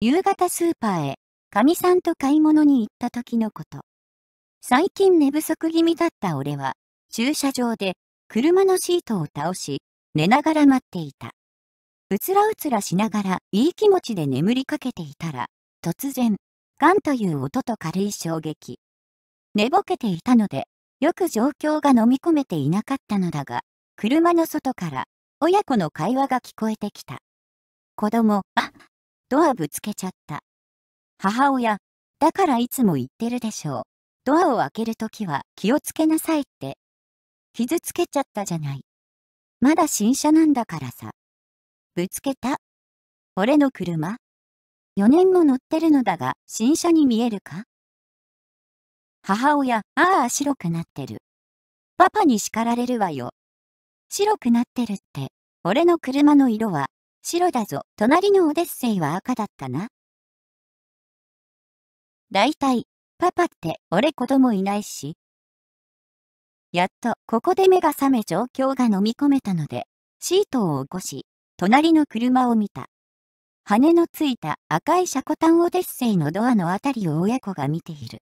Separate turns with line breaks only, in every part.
夕方スーパーへ、かみさんと買い物に行った時のこと。最近寝不足気味だった俺は、駐車場で車のシートを倒し、寝ながら待っていた。うつらうつらしながらいい気持ちで眠りかけていたら、突然、ガンという音と軽い衝撃。寝ぼけていたので、よく状況が飲み込めていなかったのだが、車の外から親子の会話が聞こえてきた。子供、あ、ドアぶつけちゃった。母親、だからいつも言ってるでしょう。ドアを開けるときは気をつけなさいって。傷つけちゃったじゃない。まだ新車なんだからさ。ぶつけた。俺の車 ?4 年も乗ってるのだが、新車に見えるか母親、ああ、白くなってる。パパに叱られるわよ。白くなってるって、俺の車の色は白だぞ。隣のオデッセイは赤だったな。大体、パパって俺子供いないし。やっとここで目が覚め状況が飲み込めたので、シートを起こし、隣の車を見た。羽のついた赤いシャコタンオデッセイのドアのあたりを親子が見ている。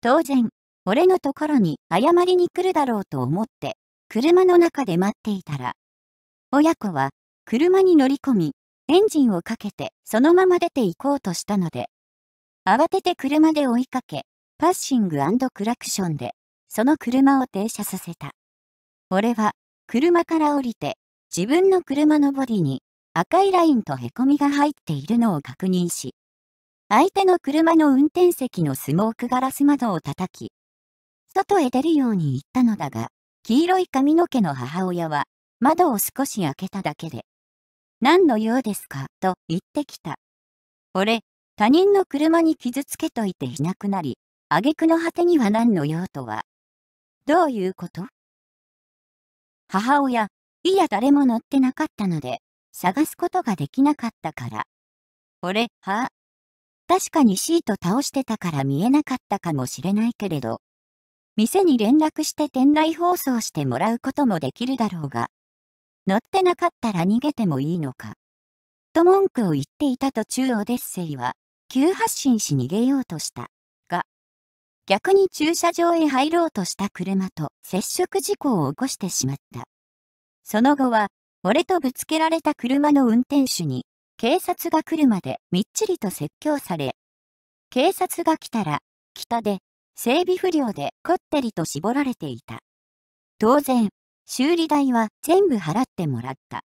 当然、俺のところに謝りに来るだろうと思って、車の中で待っていたら、親子は車に乗り込み、エンジンをかけてそのまま出て行こうとしたので、慌てて車で追いかけ、パッシングクラクションで、その車を停車させた。俺は、車から降りて、自分の車のボディに赤いラインとへこみが入っているのを確認し、相手の車の運転席のスモークガラス窓を叩き、外へ出るように言ったのだが、黄色い髪の毛の母親は、窓を少し開けただけで、何の用ですかと言ってきた。俺、他人の車に傷つけといていなくなり、挙句の果てには何の用とは。どういうこと母親、いや誰も乗ってなかったので、探すことができなかったから。俺、はあ、確かにシート倒してたから見えなかったかもしれないけれど、店に連絡して店内放送してもらうこともできるだろうが、乗ってなかったら逃げてもいいのか。と文句を言っていた途中オデッセイは、急発進し逃げようとした。が、逆に駐車場へ入ろうとした車と接触事故を起こしてしまった。その後は、俺とぶつけられた車の運転手に、警察が来るまでみっちりと説教され、警察が来たら、北で、整備不良でこってりと絞られていた。当然、修理代は全部払ってもらった。